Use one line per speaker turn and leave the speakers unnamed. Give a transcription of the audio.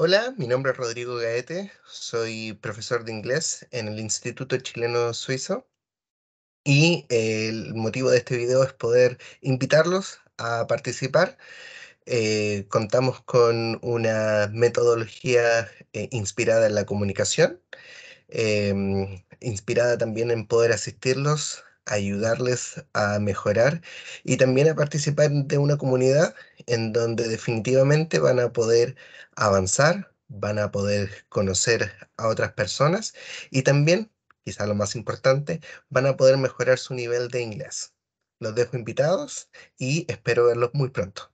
Hola, mi
nombre es Rodrigo Gaete, soy profesor de inglés en el Instituto Chileno Suizo y el motivo de este video es poder invitarlos a participar. Eh, contamos con una metodología eh, inspirada en la comunicación, em, inspirada también en poder asistirlos, ayudarles a mejorar y también a participar de una comunidad en donde definitivamente van a poder avanzar, van a poder conocer a otras personas y también, quizá lo más importante, van a poder mejorar su nivel de inglés. Los dejo invitados y espero
verlos muy pronto.